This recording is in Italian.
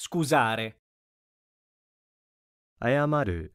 scusare. 謝る